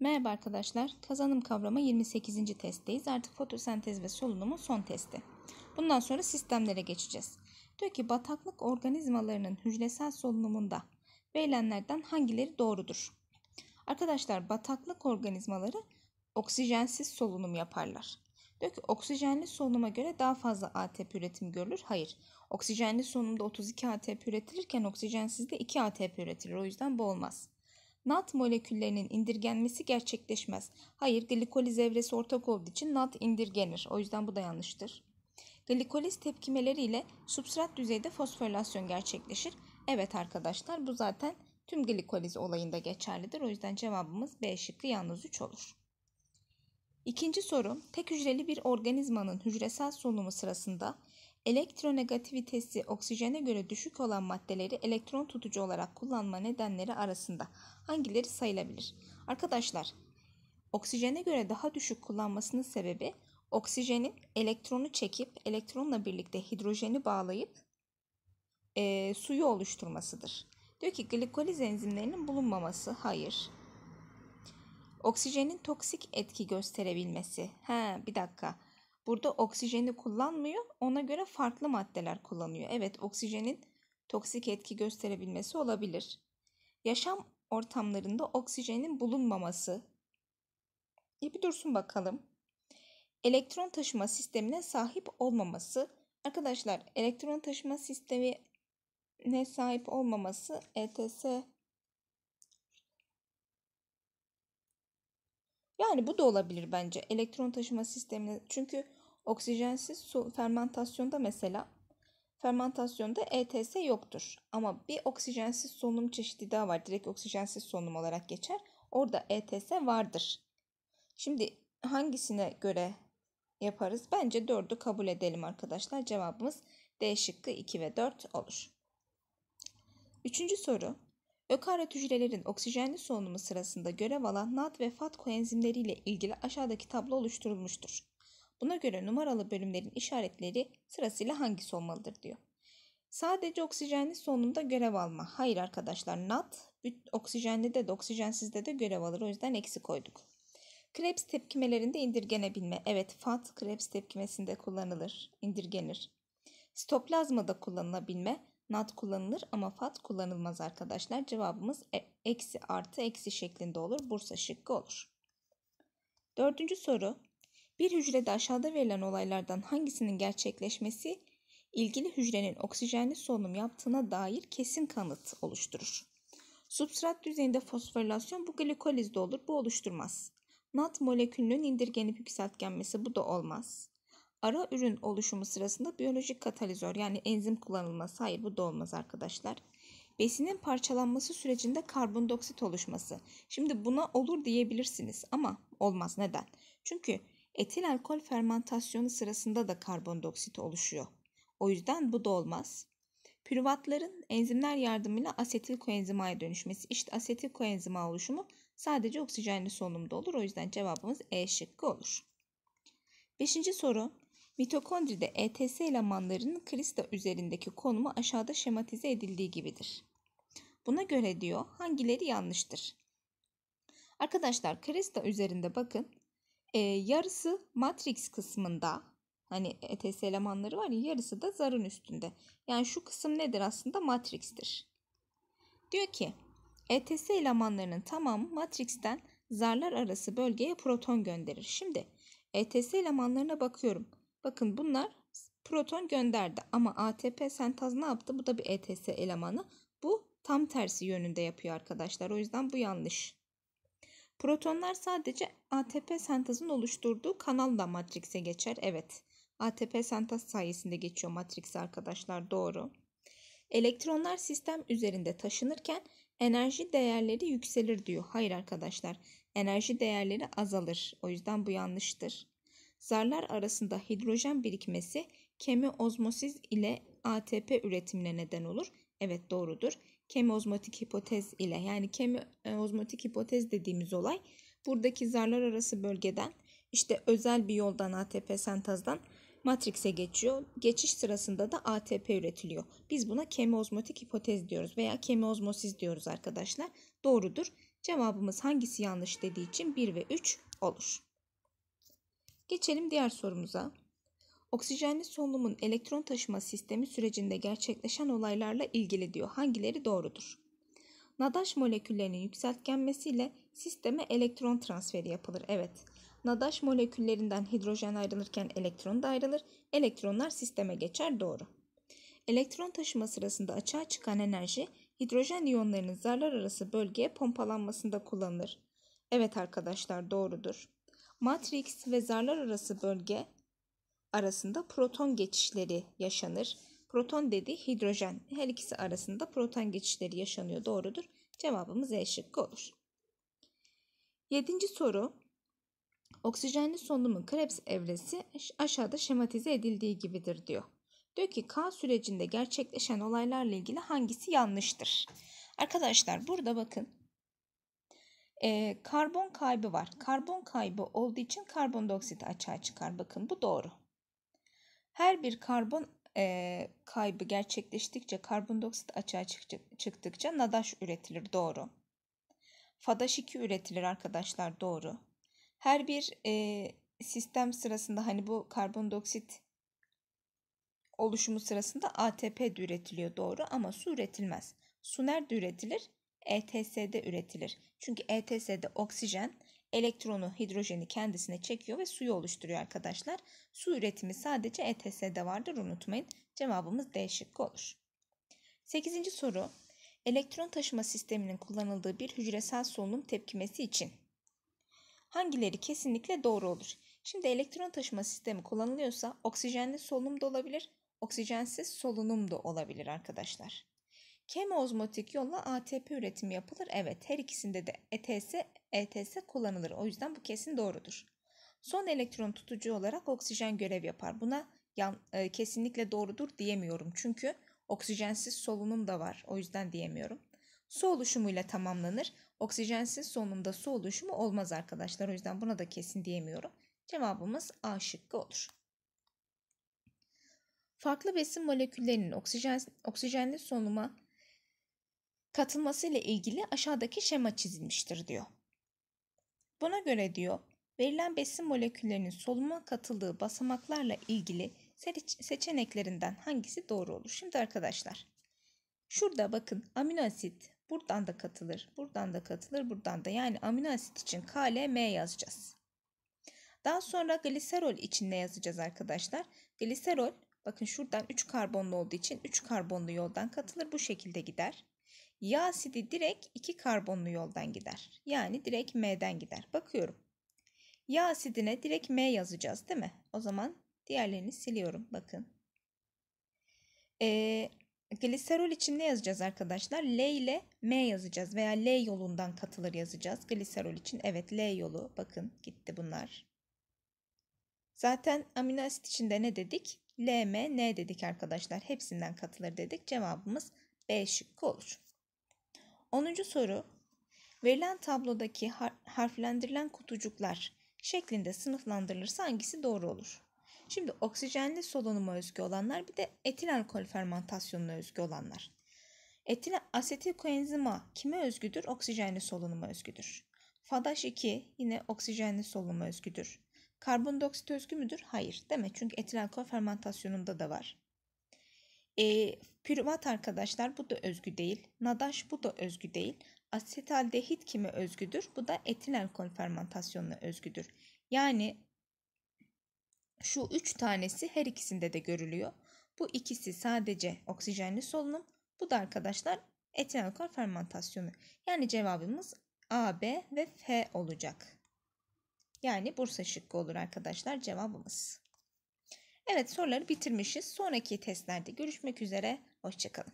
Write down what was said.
Merhaba arkadaşlar. Kazanım kavramı 28. testteyiz. Artık fotosentez ve solunumun son testi. Bundan sonra sistemlere geçeceğiz. Diyor ki bataklık organizmalarının hücresel solunumunda verilenlerden hangileri doğrudur? Arkadaşlar bataklık organizmaları oksijensiz solunum yaparlar. Diyor ki oksijenli solunuma göre daha fazla ATP üretim görülür. Hayır. Oksijenli solunumda 32 ATP üretilirken oksijensizde 2 ATP üretilir. O yüzden bu olmaz. NAT moleküllerinin indirgenmesi gerçekleşmez. Hayır glikoliz evresi ortak olduğu için NAT indirgenir. O yüzden bu da yanlıştır. Glikoliz tepkimeleriyle substrat düzeyde fosforilasyon gerçekleşir. Evet arkadaşlar bu zaten tüm glikoliz olayında geçerlidir. O yüzden cevabımız B şıkkı yalnız 3 olur. İkinci soru, tek hücreli bir organizmanın hücresel solunumu sırasında Elektronegativitesi oksijene göre düşük olan maddeleri elektron tutucu olarak kullanma nedenleri arasında hangileri sayılabilir? Arkadaşlar, oksijene göre daha düşük kullanmasının sebebi oksijenin elektronu çekip elektronla birlikte hidrojeni bağlayıp e, suyu oluşturmasıdır. Diyor ki glikoliz enzimlerinin bulunmaması. Hayır. Oksijenin toksik etki gösterebilmesi. Ha bir dakika. Burada oksijeni kullanmıyor. Ona göre farklı maddeler kullanıyor. Evet oksijenin toksik etki gösterebilmesi olabilir. Yaşam ortamlarında oksijenin bulunmaması. E bir dursun bakalım. Elektron taşıma sistemine sahip olmaması. Arkadaşlar elektron taşıma sistemi ne sahip olmaması ETS Yani bu da olabilir bence elektron taşıma sistemine. Çünkü Oksijensiz su fermentasyonda mesela fermentasyonda ETS yoktur. Ama bir oksijensiz solunum çeşidi daha var. Direkt oksijensiz solunum olarak geçer. Orada ETS vardır. Şimdi hangisine göre yaparız? Bence 4'ü kabul edelim arkadaşlar. Cevabımız D şıkkı 2 ve 4 olur. Üçüncü soru. Ökaryot hücrelerin oksijenli solunumu sırasında görev alan NAD ve FAT koenzimleri ilgili aşağıdaki tablo oluşturulmuştur. Buna göre numaralı bölümlerin işaretleri sırasıyla hangisi olmalıdır diyor. Sadece oksijenli solunumda görev alma. Hayır arkadaşlar NAT oksijenli de, de oksijensizde de görev alır. O yüzden eksi koyduk. Krebs tepkimelerinde indirgenebilme. Evet FAT Krebs tepkimesinde kullanılır, indirgenir. Sitoplazmada kullanılabilme. NAT kullanılır ama FAT kullanılmaz arkadaşlar. Cevabımız e eksi artı eksi şeklinde olur. Bursa şıkkı olur. Dördüncü soru. Bir hücrede aşağıda verilen olaylardan hangisinin gerçekleşmesi ilgili hücrenin oksijenli solunum yaptığına dair kesin kanıt oluşturur. Substrat düzeyinde fosforilasyon bu glikolizde olur, bu oluşturmaz. NAT molekülünün indirgenip yükseltgenmesi bu da olmaz. Ara ürün oluşumu sırasında biyolojik katalizör yani enzim kullanılması hayır bu da olmaz arkadaşlar. Besinin parçalanması sürecinde karbondioksit oluşması. Şimdi buna olur diyebilirsiniz ama olmaz neden? Çünkü Etil alkol fermentasyonu sırasında da karbondioksit oluşuyor. O yüzden bu da olmaz. Pürüvatların enzimler yardımıyla asetil koenzimaya dönüşmesi. İşte asetil koenzima oluşumu sadece oksijenli solunumda olur. O yüzden cevabımız E şıkkı olur. Beşinci soru. Mitokondride ETS elemanlarının krista üzerindeki konumu aşağıda şematize edildiği gibidir. Buna göre diyor hangileri yanlıştır? Arkadaşlar krista üzerinde bakın e, yarısı matrix kısmında hani ETS elemanları var ya yarısı da zarın üstünde. Yani şu kısım nedir aslında matrixtir. Diyor ki ETS elemanlarının tamamı matrixten zarlar arası bölgeye proton gönderir. Şimdi ETS elemanlarına bakıyorum. Bakın bunlar proton gönderdi ama ATP sentaz ne yaptı? Bu da bir ETS elemanı. Bu tam tersi yönünde yapıyor arkadaşlar. O yüzden bu yanlış. Protonlar sadece ATP sentezin oluşturduğu kanalla matrikse geçer. Evet. ATP sentez sayesinde geçiyor matrikse arkadaşlar doğru. Elektronlar sistem üzerinde taşınırken enerji değerleri yükselir diyor. Hayır arkadaşlar enerji değerleri azalır. O yüzden bu yanlıştır. Zarlar arasında hidrojen birikmesi kemi ozmosiz ile ATP üretimine neden olur. Evet doğrudur kemiozmatik hipotez ile yani kemiozmatik hipotez dediğimiz olay buradaki zarlar arası bölgeden işte özel bir yoldan ATP sentazdan matrikse geçiyor. Geçiş sırasında da ATP üretiliyor. Biz buna kemiozmatik hipotez diyoruz veya kemiozmosis diyoruz arkadaşlar. Doğrudur. Cevabımız hangisi yanlış dediği için 1 ve 3 olur. Geçelim diğer sorumuza. Oksijenli solunumun elektron taşıma sistemi sürecinde gerçekleşen olaylarla ilgili diyor. Hangileri doğrudur? Nadaş moleküllerinin yükseltgenmesiyle sisteme elektron transferi yapılır. Evet. Nadaş moleküllerinden hidrojen ayrılırken elektron da ayrılır. Elektronlar sisteme geçer. Doğru. Elektron taşıma sırasında açığa çıkan enerji hidrojen iyonlarının zarlar arası bölgeye pompalanmasında kullanılır. Evet arkadaşlar doğrudur. Matrix ve zarlar arası bölge arasında proton geçişleri yaşanır. Proton dedi hidrojen. Her ikisi arasında proton geçişleri yaşanıyor. Doğrudur. Cevabımız E şıkkı olur. Yedinci soru. Oksijenli solunumun Krebs evresi aşağıda şematize edildiği gibidir diyor. Diyor ki K sürecinde gerçekleşen olaylarla ilgili hangisi yanlıştır? Arkadaşlar burada bakın. E, karbon kaybı var. Karbon kaybı olduğu için karbondioksit açığa çıkar. Bakın bu doğru. Her bir karbon e, kaybı gerçekleştikçe karbondioksit açığa çıktıkça nadaş üretilir doğru. Fadaş 2 üretilir arkadaşlar doğru. Her bir e, sistem sırasında hani bu karbondioksit oluşumu sırasında ATP de üretiliyor doğru ama su üretilmez. Su nerede üretilir? ETS'de üretilir. Çünkü ETS'de oksijen elektronu hidrojeni kendisine çekiyor ve suyu oluşturuyor arkadaşlar. Su üretimi sadece ETS'de vardır unutmayın. Cevabımız D şıkkı olur. 8. soru. Elektron taşıma sisteminin kullanıldığı bir hücresel solunum tepkimesi için hangileri kesinlikle doğru olur? Şimdi elektron taşıma sistemi kullanılıyorsa oksijenli solunum da olabilir, oksijensiz solunum da olabilir arkadaşlar. Kemoozmotik yolla ATP üretimi yapılır. Evet her ikisinde de ETS, ETS kullanılır. O yüzden bu kesin doğrudur. Son elektron tutucu olarak oksijen görev yapar. Buna yan, e, kesinlikle doğrudur diyemiyorum. Çünkü oksijensiz solunum da var. O yüzden diyemiyorum. Su oluşumuyla tamamlanır. Oksijensiz solunumda su oluşumu olmaz arkadaşlar. O yüzden buna da kesin diyemiyorum. Cevabımız A şıkkı olur. Farklı besin moleküllerinin oksijen, oksijenli solunuma katılması ile ilgili aşağıdaki şema çizilmiştir diyor. Buna göre diyor, verilen besin moleküllerinin soluma katıldığı basamaklarla ilgili seçeneklerinden hangisi doğru olur? Şimdi arkadaşlar, şurada bakın amino asit buradan da katılır, buradan da katılır, buradan da. Yani amino asit için K M yazacağız. Daha sonra gliserol için ne yazacağız arkadaşlar? Gliserol bakın şuradan 3 karbonlu olduğu için 3 karbonlu yoldan katılır bu şekilde gider. Yağ asidi direkt iki karbonlu yoldan gider. Yani direkt M'den gider. Bakıyorum. Yağ asidine direkt M yazacağız değil mi? O zaman diğerlerini siliyorum. Bakın. Ee, gliserol için ne yazacağız arkadaşlar? L ile M yazacağız veya L yolundan katılır yazacağız. Gliserol için evet L yolu. Bakın gitti bunlar. Zaten amino asit içinde ne dedik? L M N dedik arkadaşlar. Hepsinden katılır dedik. Cevabımız B şıkkı olur. 10. soru. Verilen tablodaki harflendirilen kutucuklar şeklinde sınıflandırılırsa hangisi doğru olur? Şimdi oksijenli solunuma özgü olanlar bir de etil alkol fermentasyonuna özgü olanlar. Etil asetil koenzima kime özgüdür? Oksijenli solunuma özgüdür. Fadaş 2 yine oksijenli solunuma özgüdür. Karbondioksit özgü müdür? Hayır. Değil mi? Çünkü etil alkol fermentasyonunda da var. E, pürüvat arkadaşlar bu da özgü değil. Nadaş bu da özgü değil. Asetaldehit kime özgüdür? Bu da etil alkol fermentasyonuna özgüdür. Yani şu üç tanesi her ikisinde de görülüyor. Bu ikisi sadece oksijenli solunum. Bu da arkadaşlar etil alkol fermentasyonu. Yani cevabımız A, B ve F olacak. Yani Bursa şıkkı olur arkadaşlar cevabımız. Evet soruları bitirmişiz. Sonraki testlerde görüşmek üzere. Hoşçakalın.